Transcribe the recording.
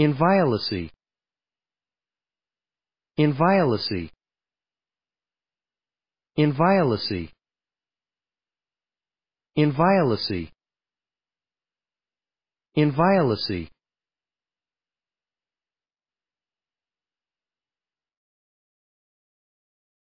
inviolacy inviolacy inviolacy inviolacy inviolacy